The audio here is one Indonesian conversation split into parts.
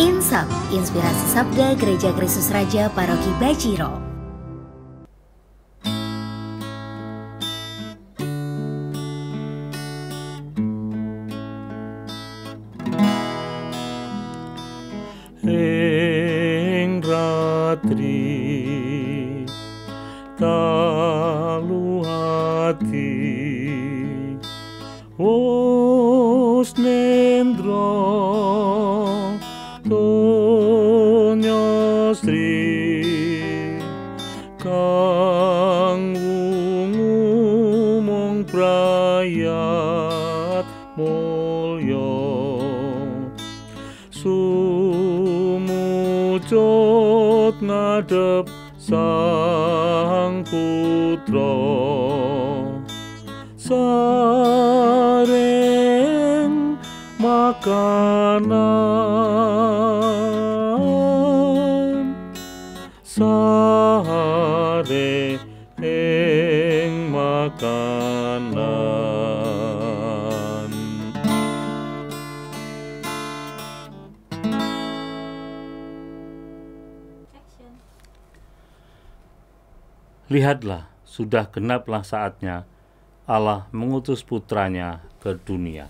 Insap, inspirasi sabda Gereja Kristus Raja Paroki Bajiro. Ing ratri hayat mulya sumujud ngadep sang putra sareng makanan sare kanan Lihatlah, sudah genaplah saatnya Allah mengutus putranya ke dunia.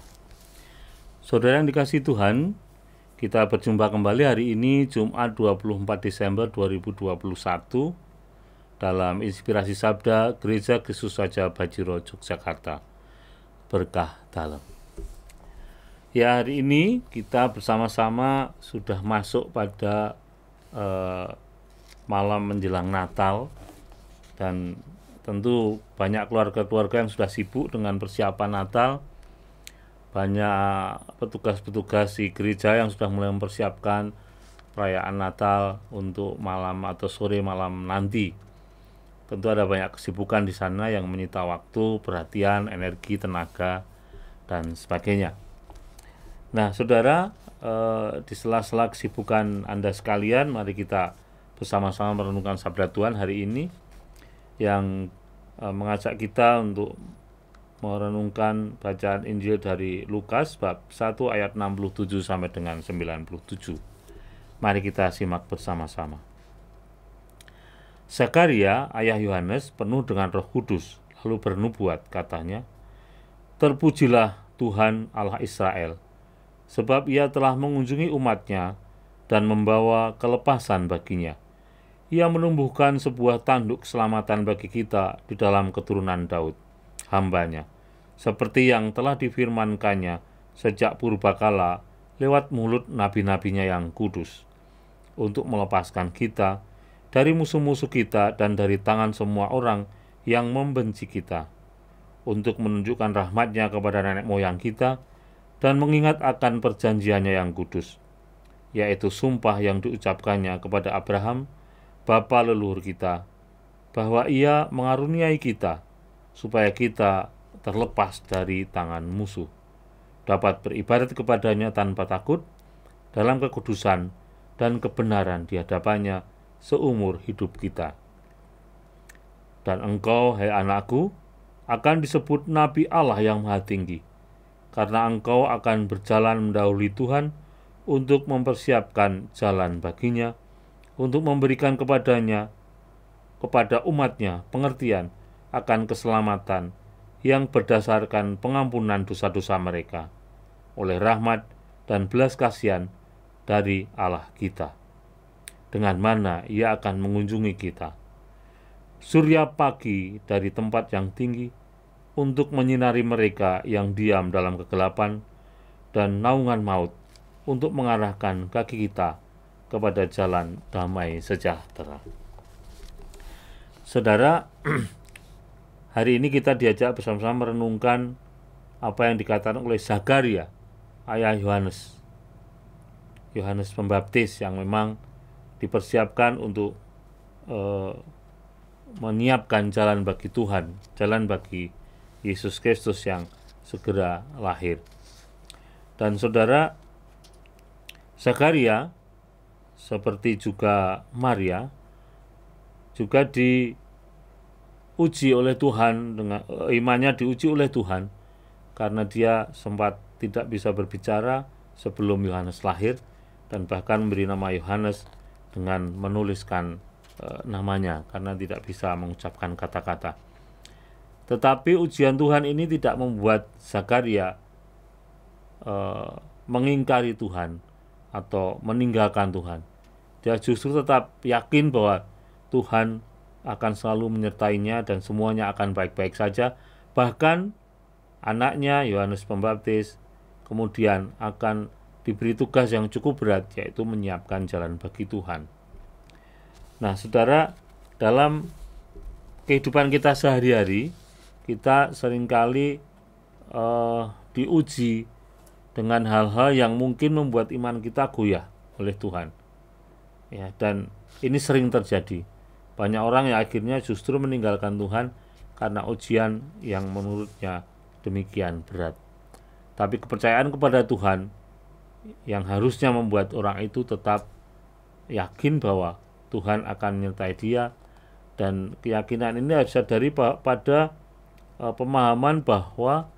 Saudara yang dikasih Tuhan, kita berjumpa kembali hari ini Jumat 24 Desember 2021 dalam inspirasi sabda Gereja Kristus Raja Bajiro Yogyakarta. Berkah dalam. Ya hari ini kita bersama-sama sudah masuk pada eh, malam menjelang Natal dan tentu banyak keluarga-keluarga yang sudah sibuk dengan persiapan Natal banyak petugas-petugas di gereja yang sudah mulai mempersiapkan perayaan Natal untuk malam atau sore malam nanti Tentu ada banyak kesibukan di sana yang menyita waktu, perhatian, energi, tenaga, dan sebagainya. Nah, saudara, eh, di sela-sela kesibukan Anda sekalian, mari kita bersama-sama merenungkan sabda Tuhan hari ini yang eh, mengajak kita untuk merenungkan bacaan Injil dari Lukas bab 1 ayat 67 sampai dengan 97. Mari kita simak bersama-sama. Zakaria, ayah Yohanes, penuh dengan roh kudus, lalu bernubuat, katanya, Terpujilah Tuhan Allah Israel, sebab ia telah mengunjungi umatnya dan membawa kelepasan baginya. Ia menumbuhkan sebuah tanduk keselamatan bagi kita di dalam keturunan Daud, hambanya, seperti yang telah difirmankannya sejak purbakala lewat mulut nabi-nabinya yang kudus, untuk melepaskan kita dari musuh-musuh kita dan dari tangan semua orang yang membenci kita, untuk menunjukkan rahmatnya kepada nenek moyang kita dan mengingat akan perjanjiannya yang kudus, yaitu sumpah yang diucapkannya kepada Abraham, bapa leluhur kita, bahwa ia mengaruniai kita, supaya kita terlepas dari tangan musuh, dapat beribadat kepadanya tanpa takut, dalam kekudusan dan kebenaran di hadapannya, seumur hidup kita. Dan engkau, hai anakku, akan disebut Nabi Allah yang Maha Tinggi, karena engkau akan berjalan mendahului Tuhan untuk mempersiapkan jalan baginya, untuk memberikan kepadanya, kepada umatnya, pengertian akan keselamatan yang berdasarkan pengampunan dosa-dosa mereka oleh rahmat dan belas kasihan dari Allah kita dengan mana ia akan mengunjungi kita. Surya pagi dari tempat yang tinggi untuk menyinari mereka yang diam dalam kegelapan dan naungan maut untuk mengarahkan kaki kita kepada jalan damai sejahtera. Saudara, hari ini kita diajak bersama-sama merenungkan apa yang dikatakan oleh Zakaria, ayah Yohanes. Yohanes Pembaptis yang memang dipersiapkan untuk eh, menyiapkan jalan bagi Tuhan, jalan bagi Yesus Kristus yang segera lahir. Dan saudara Zakaria seperti juga Maria juga diuji oleh Tuhan dengan eh, imannya diuji oleh Tuhan karena dia sempat tidak bisa berbicara sebelum Yohanes lahir dan bahkan memberi nama Yohanes dengan menuliskan e, namanya karena tidak bisa mengucapkan kata-kata. Tetapi ujian Tuhan ini tidak membuat Zakaria e, mengingkari Tuhan atau meninggalkan Tuhan. Dia justru tetap yakin bahwa Tuhan akan selalu menyertainya dan semuanya akan baik-baik saja. Bahkan anaknya Yohanes Pembaptis kemudian akan diberi tugas yang cukup berat yaitu menyiapkan jalan bagi Tuhan. Nah, Saudara, dalam kehidupan kita sehari-hari kita seringkali uh, diuji dengan hal-hal yang mungkin membuat iman kita goyah oleh Tuhan. Ya, dan ini sering terjadi. Banyak orang yang akhirnya justru meninggalkan Tuhan karena ujian yang menurutnya demikian berat. Tapi kepercayaan kepada Tuhan yang harusnya membuat orang itu tetap yakin bahwa Tuhan akan menyertai dia dan keyakinan ini harus dari pada e, pemahaman bahwa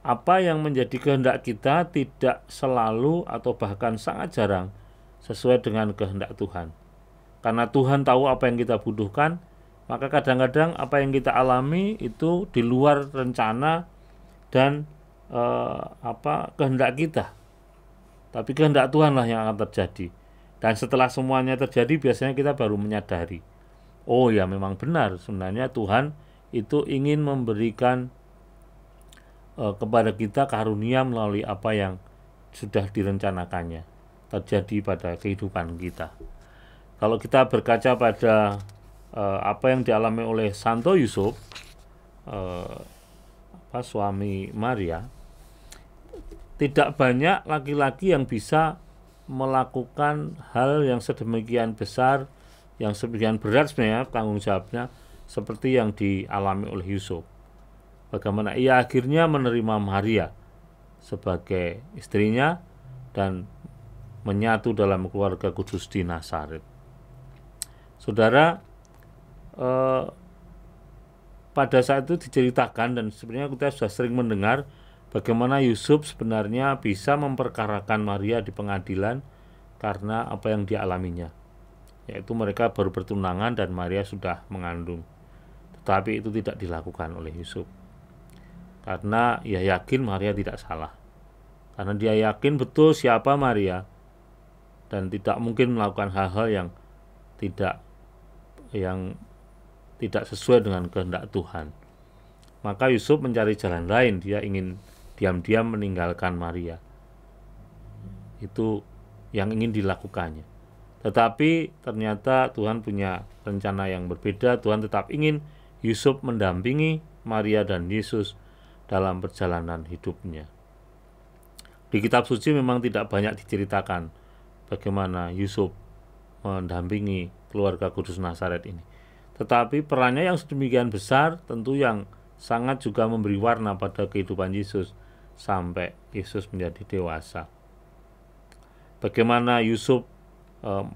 apa yang menjadi kehendak kita tidak selalu atau bahkan sangat jarang sesuai dengan kehendak Tuhan. Karena Tuhan tahu apa yang kita butuhkan, maka kadang-kadang apa yang kita alami itu di luar rencana dan eh, apa kehendak kita. Tapi kehendak Tuhan lah yang akan terjadi. Dan setelah semuanya terjadi biasanya kita baru menyadari. Oh ya memang benar sebenarnya Tuhan itu ingin memberikan e, kepada kita karunia melalui apa yang sudah direncanakannya terjadi pada kehidupan kita. Kalau kita berkaca pada e, apa yang dialami oleh Santo Yusuf, e, apa suami Maria, tidak banyak laki-laki yang bisa melakukan hal yang sedemikian besar, yang sedemikian berat sebenarnya tanggung jawabnya seperti yang dialami oleh Yusuf. Bagaimana ia akhirnya menerima Maria sebagai istrinya dan menyatu dalam keluarga kudus di Nasaret. Saudara, eh, pada saat itu diceritakan dan sebenarnya kita sudah sering mendengar bagaimana Yusuf sebenarnya bisa memperkarakan Maria di pengadilan karena apa yang dialaminya yaitu mereka baru bertunangan dan Maria sudah mengandung tetapi itu tidak dilakukan oleh Yusuf karena ia ya yakin Maria tidak salah karena dia yakin betul siapa Maria dan tidak mungkin melakukan hal-hal yang tidak yang tidak sesuai dengan kehendak Tuhan. Maka Yusuf mencari jalan lain, dia ingin diam-diam meninggalkan Maria. Itu yang ingin dilakukannya. Tetapi ternyata Tuhan punya rencana yang berbeda. Tuhan tetap ingin Yusuf mendampingi Maria dan Yesus dalam perjalanan hidupnya. Di kitab suci memang tidak banyak diceritakan bagaimana Yusuf mendampingi keluarga Kudus Nasaret ini. Tetapi perannya yang sedemikian besar tentu yang sangat juga memberi warna pada kehidupan Yesus sampai Yesus menjadi dewasa. Bagaimana Yusuf eh,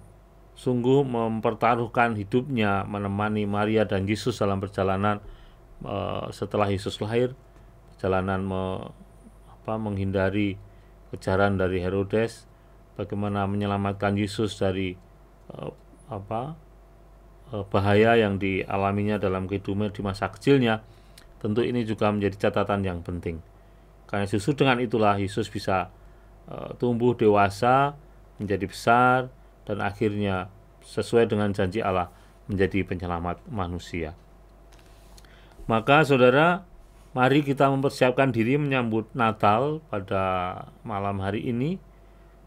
sungguh mempertaruhkan hidupnya menemani Maria dan Yesus dalam perjalanan eh, setelah Yesus lahir, perjalanan me, apa, menghindari kejaran dari Herodes, bagaimana menyelamatkan Yesus dari eh, apa eh, bahaya yang dialaminya dalam kehidupan di masa kecilnya. Tentu ini juga menjadi catatan yang penting. Karena justru dengan itulah Yesus bisa uh, tumbuh dewasa, menjadi besar, dan akhirnya sesuai dengan janji Allah menjadi penyelamat manusia. Maka saudara, mari kita mempersiapkan diri menyambut Natal pada malam hari ini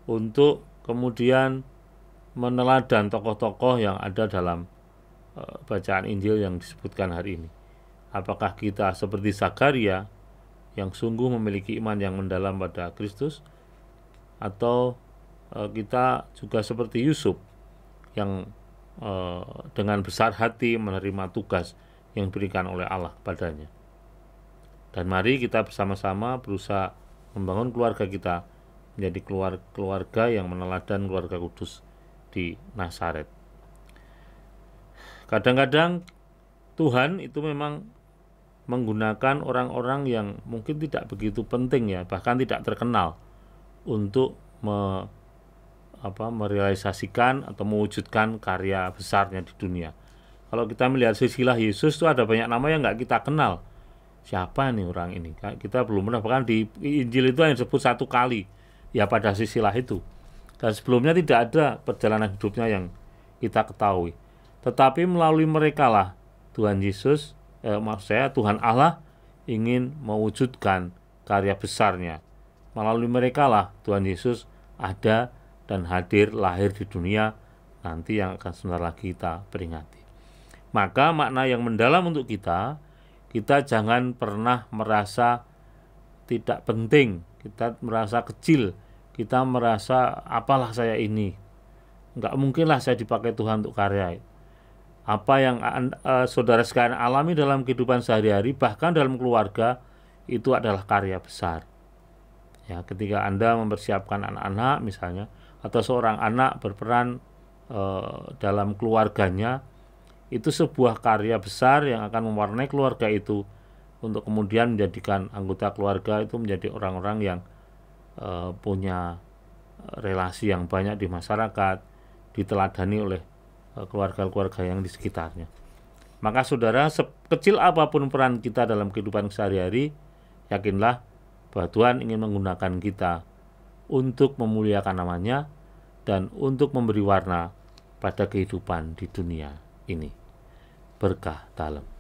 untuk kemudian meneladan tokoh-tokoh yang ada dalam eh, bacaan Injil yang disebutkan hari ini. Apakah kita seperti Zakaria yang sungguh memiliki iman yang mendalam pada Kristus atau e, kita juga seperti Yusuf yang e, dengan besar hati menerima tugas yang diberikan oleh Allah padanya. Dan mari kita bersama-sama berusaha membangun keluarga kita menjadi keluarga, keluarga yang meneladan keluarga kudus di Nasaret. Kadang-kadang Tuhan itu memang menggunakan orang-orang yang mungkin tidak begitu penting ya, bahkan tidak terkenal untuk me, apa, merealisasikan atau mewujudkan karya besarnya di dunia. Kalau kita melihat silsilah Yesus itu ada banyak nama yang nggak kita kenal. Siapa nih orang ini? Nah, kita belum pernah bahkan di Injil itu hanya disebut satu kali ya pada silsilah itu. Dan sebelumnya tidak ada perjalanan hidupnya yang kita ketahui. Tetapi melalui merekalah Tuhan Yesus eh, maaf saya Tuhan Allah ingin mewujudkan karya besarnya. Melalui merekalah Tuhan Yesus ada dan hadir lahir di dunia nanti yang akan sebentar lagi kita peringati. Maka makna yang mendalam untuk kita, kita jangan pernah merasa tidak penting, kita merasa kecil, kita merasa apalah saya ini. nggak mungkinlah saya dipakai Tuhan untuk karya apa yang uh, saudara sekalian alami dalam kehidupan sehari-hari bahkan dalam keluarga itu adalah karya besar. Ya, ketika Anda mempersiapkan anak-anak misalnya atau seorang anak berperan uh, dalam keluarganya itu sebuah karya besar yang akan mewarnai keluarga itu untuk kemudian menjadikan anggota keluarga itu menjadi orang-orang yang uh, punya relasi yang banyak di masyarakat, diteladani oleh Eh, keluarga-keluarga yang di sekitarnya. Maka saudara, sekecil apapun peran kita dalam kehidupan sehari-hari, yakinlah bahwa Tuhan ingin menggunakan kita untuk memuliakan namanya dan untuk memberi warna pada kehidupan di dunia ini. Berkah dalam.